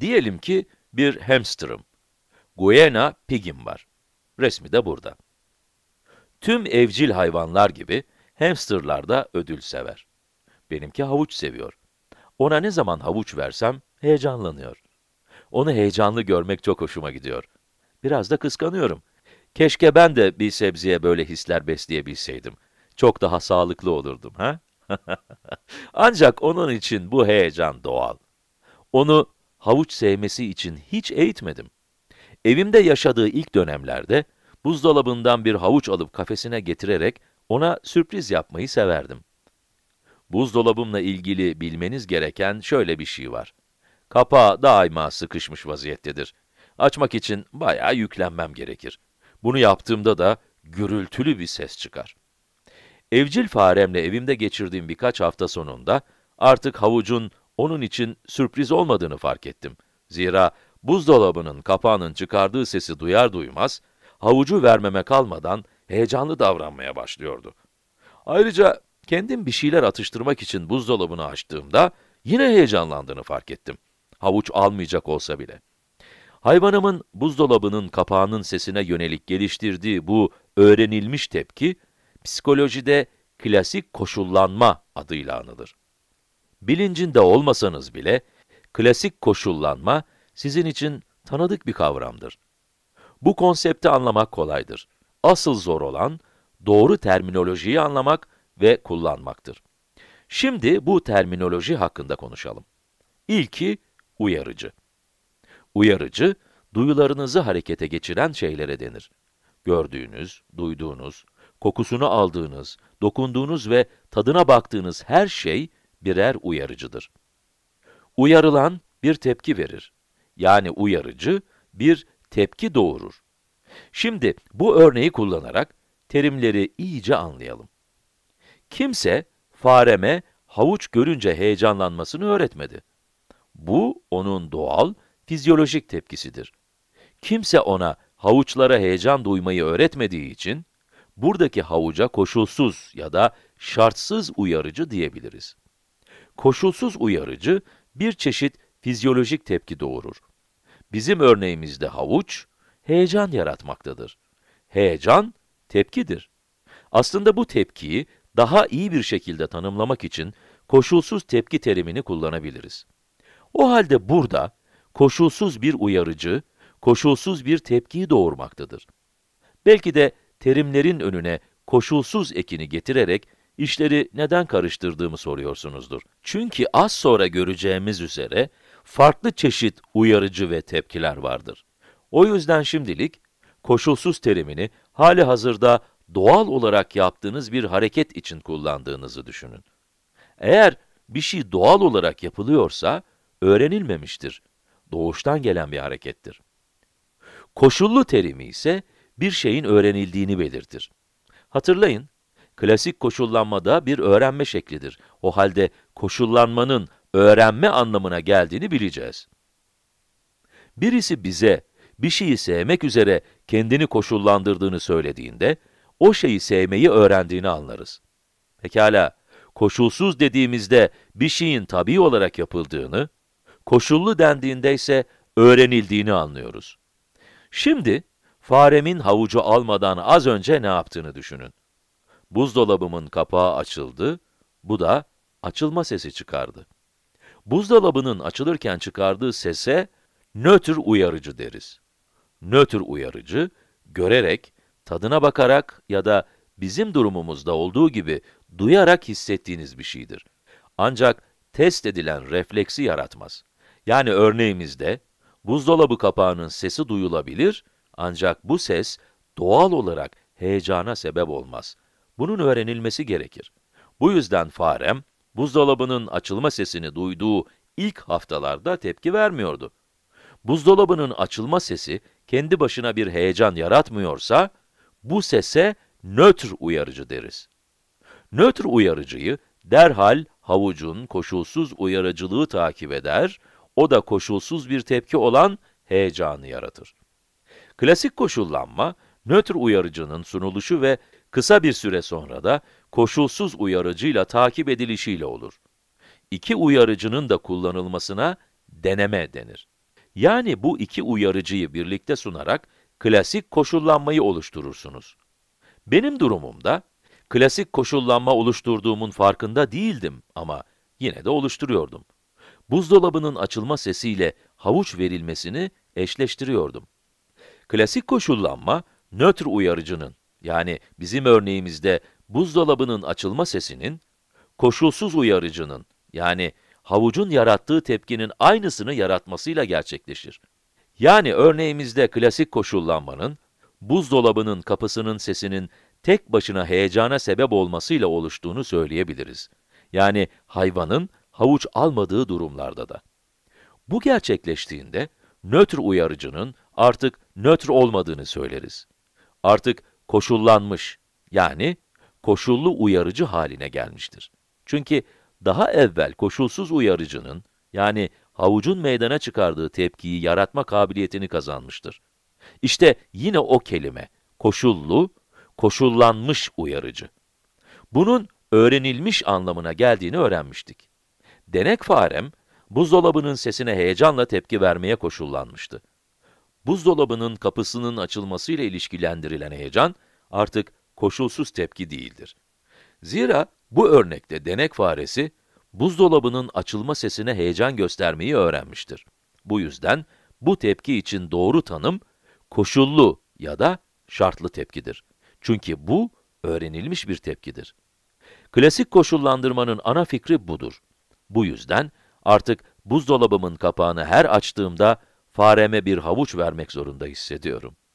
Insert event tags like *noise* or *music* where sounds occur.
Diyelim ki bir hamsterım. Guiana pigim var. Resmi de burada. Tüm evcil hayvanlar gibi hamsterlar da ödül sever. Benimki havuç seviyor. Ona ne zaman havuç versem heyecanlanıyor. Onu heyecanlı görmek çok hoşuma gidiyor. Biraz da kıskanıyorum. Keşke ben de bir sebzeye böyle hisler besleyebilseydim. Çok daha sağlıklı olurdum, ha? *laughs* Ancak onun için bu heyecan doğal. Onu havuç sevmesi için hiç eğitmedim. Evimde yaşadığı ilk dönemlerde buzdolabından bir havuç alıp kafesine getirerek ona sürpriz yapmayı severdim. Buzdolabımla ilgili bilmeniz gereken şöyle bir şey var. Kapağı daima sıkışmış vaziyettedir. Açmak için bayağı yüklenmem gerekir. Bunu yaptığımda da gürültülü bir ses çıkar. Evcil faremle evimde geçirdiğim birkaç hafta sonunda artık havucun onun için sürpriz olmadığını fark ettim. Zira buzdolabının kapağının çıkardığı sesi duyar duymaz, havucu vermeme kalmadan heyecanlı davranmaya başlıyordu. Ayrıca kendim bir şeyler atıştırmak için buzdolabını açtığımda yine heyecanlandığını fark ettim. Havuç almayacak olsa bile. Hayvanımın buzdolabının kapağının sesine yönelik geliştirdiği bu öğrenilmiş tepki, psikolojide klasik koşullanma adıyla anılır. Bilincinde olmasanız bile, klasik koşullanma sizin için tanıdık bir kavramdır. Bu konsepti anlamak kolaydır. Asıl zor olan, doğru terminolojiyi anlamak ve kullanmaktır. Şimdi bu terminoloji hakkında konuşalım. İlki, uyarıcı. Uyarıcı, duyularınızı harekete geçiren şeylere denir. Gördüğünüz, duyduğunuz, kokusunu aldığınız, dokunduğunuz ve tadına baktığınız her şey, birer uyarıcıdır. Uyarılan bir tepki verir. Yani uyarıcı bir tepki doğurur. Şimdi bu örneği kullanarak terimleri iyice anlayalım. Kimse fareme havuç görünce heyecanlanmasını öğretmedi. Bu onun doğal, fizyolojik tepkisidir. Kimse ona havuçlara heyecan duymayı öğretmediği için buradaki havuca koşulsuz ya da şartsız uyarıcı diyebiliriz koşulsuz uyarıcı bir çeşit fizyolojik tepki doğurur. Bizim örneğimizde havuç, heyecan yaratmaktadır. Heyecan, tepkidir. Aslında bu tepkiyi daha iyi bir şekilde tanımlamak için koşulsuz tepki terimini kullanabiliriz. O halde burada, koşulsuz bir uyarıcı, koşulsuz bir tepkiyi doğurmaktadır. Belki de terimlerin önüne koşulsuz ekini getirerek İşleri neden karıştırdığımı soruyorsunuzdur. Çünkü az sonra göreceğimiz üzere farklı çeşit uyarıcı ve tepkiler vardır. O yüzden şimdilik koşulsuz terimini hali hazırda doğal olarak yaptığınız bir hareket için kullandığınızı düşünün. Eğer bir şey doğal olarak yapılıyorsa, öğrenilmemiştir. Doğuştan gelen bir harekettir. Koşullu terimi ise, bir şeyin öğrenildiğini belirtir. Hatırlayın, klasik koşullanmada bir öğrenme şeklidir. O halde koşullanmanın öğrenme anlamına geldiğini bileceğiz. Birisi bize bir şeyi sevmek üzere kendini koşullandırdığını söylediğinde, o şeyi sevmeyi öğrendiğini anlarız. Pekala, koşulsuz dediğimizde bir şeyin tabi olarak yapıldığını, koşullu dendiğinde ise öğrenildiğini anlıyoruz. Şimdi, faremin havucu almadan az önce ne yaptığını düşünün. Buzdolabımın kapağı açıldı, bu da açılma sesi çıkardı. Buzdolabının açılırken çıkardığı sese nötr uyarıcı deriz. Nötr uyarıcı, görerek, tadına bakarak ya da bizim durumumuzda olduğu gibi duyarak hissettiğiniz bir şeydir. Ancak test edilen refleksi yaratmaz. Yani örneğimizde, buzdolabı kapağının sesi duyulabilir, ancak bu ses doğal olarak heyecana sebep olmaz. Bunun öğrenilmesi gerekir. Bu yüzden farem, buzdolabının açılma sesini duyduğu ilk haftalarda tepki vermiyordu. Buzdolabının açılma sesi kendi başına bir heyecan yaratmıyorsa, bu sese nötr uyarıcı deriz. Nötr uyarıcıyı derhal havucun koşulsuz uyarıcılığı takip eder, o da koşulsuz bir tepki olan heyecanı yaratır. Klasik koşullanma, nötr uyarıcının sunuluşu ve kısa bir süre sonra da koşulsuz uyarıcıyla takip edilişiyle olur. İki uyarıcının da kullanılmasına deneme denir. Yani bu iki uyarıcıyı birlikte sunarak klasik koşullanmayı oluşturursunuz. Benim durumumda, klasik koşullanma oluşturduğumun farkında değildim ama yine de oluşturuyordum. Buzdolabının açılma sesiyle havuç verilmesini eşleştiriyordum. Klasik koşullanma, nötr uyarıcının yani bizim örneğimizde buzdolabının açılma sesinin, koşulsuz uyarıcının, yani havucun yarattığı tepkinin aynısını yaratmasıyla gerçekleşir. Yani örneğimizde klasik koşullanmanın, buzdolabının kapısının sesinin tek başına heyecana sebep olmasıyla oluştuğunu söyleyebiliriz. Yani hayvanın havuç almadığı durumlarda da. Bu gerçekleştiğinde nötr uyarıcının artık nötr olmadığını söyleriz. Artık koşullanmış yani koşullu uyarıcı haline gelmiştir. Çünkü daha evvel koşulsuz uyarıcının yani havucun meydana çıkardığı tepkiyi yaratma kabiliyetini kazanmıştır. İşte yine o kelime, koşullu, koşullanmış uyarıcı. Bunun öğrenilmiş anlamına geldiğini öğrenmiştik. Denek farem, buzdolabının sesine heyecanla tepki vermeye koşullanmıştı buzdolabının kapısının açılmasıyla ilişkilendirilen heyecan artık koşulsuz tepki değildir. Zira bu örnekte denek faresi, buzdolabının açılma sesine heyecan göstermeyi öğrenmiştir. Bu yüzden bu tepki için doğru tanım, koşullu ya da şartlı tepkidir. Çünkü bu, öğrenilmiş bir tepkidir. Klasik koşullandırmanın ana fikri budur. Bu yüzden artık buzdolabımın kapağını her açtığımda fareme bir havuç vermek zorunda hissediyorum.